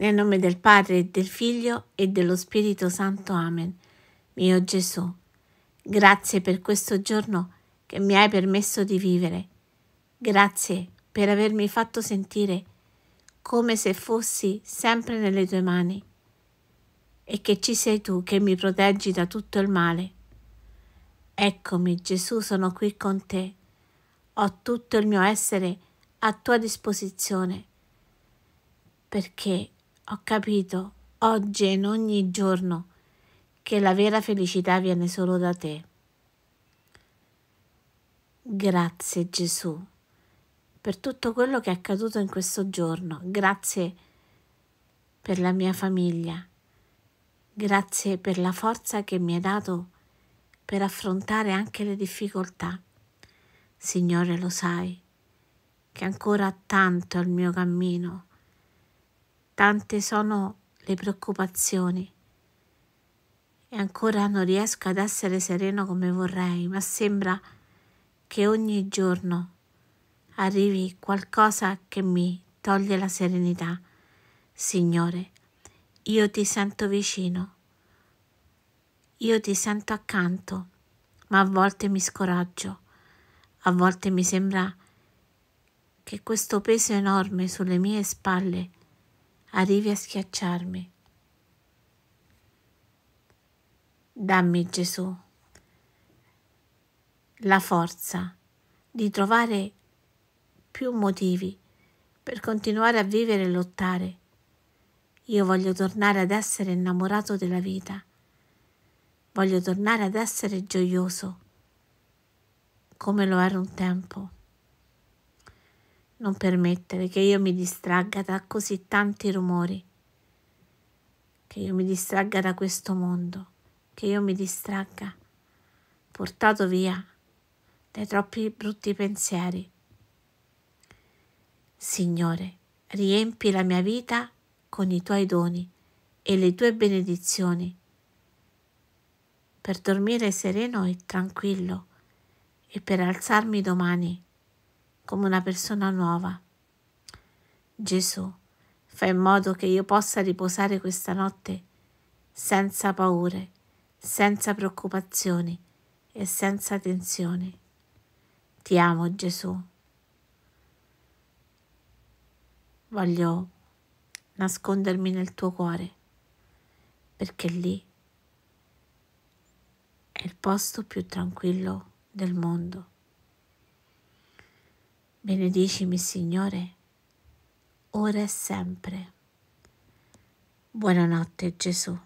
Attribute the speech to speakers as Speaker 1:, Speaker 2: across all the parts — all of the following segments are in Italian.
Speaker 1: Nel nome del Padre del Figlio e dello Spirito Santo. Amen. Mio Gesù, grazie per questo giorno che mi hai permesso di vivere. Grazie per avermi fatto sentire come se fossi sempre nelle tue mani e che ci sei tu che mi proteggi da tutto il male. Eccomi, Gesù, sono qui con te. Ho tutto il mio essere a tua disposizione perché ho capito oggi e in ogni giorno che la vera felicità viene solo da te. Grazie Gesù per tutto quello che è accaduto in questo giorno, grazie per la mia famiglia, grazie per la forza che mi hai dato per affrontare anche le difficoltà. Signore, lo sai che ancora tanto è il mio cammino Tante sono le preoccupazioni e ancora non riesco ad essere sereno come vorrei, ma sembra che ogni giorno arrivi qualcosa che mi toglie la serenità. Signore, io ti sento vicino, io ti sento accanto, ma a volte mi scoraggio, a volte mi sembra che questo peso enorme sulle mie spalle arrivi a schiacciarmi. Dammi Gesù la forza di trovare più motivi per continuare a vivere e lottare. Io voglio tornare ad essere innamorato della vita. Voglio tornare ad essere gioioso come lo era un tempo non permettere che io mi distragga da così tanti rumori, che io mi distragga da questo mondo, che io mi distragga, portato via dai troppi brutti pensieri. Signore, riempi la mia vita con i tuoi doni e le tue benedizioni, per dormire sereno e tranquillo e per alzarmi domani come una persona nuova. Gesù, fai in modo che io possa riposare questa notte senza paure, senza preoccupazioni e senza tensioni. Ti amo Gesù. Voglio nascondermi nel tuo cuore, perché lì è il posto più tranquillo del mondo benedicimi Signore, ora e sempre. Buonanotte Gesù.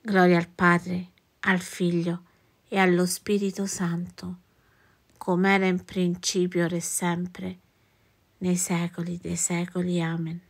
Speaker 1: Gloria al Padre, al Figlio e allo Spirito Santo, come era in principio, ora e sempre, nei secoli dei secoli. Amen.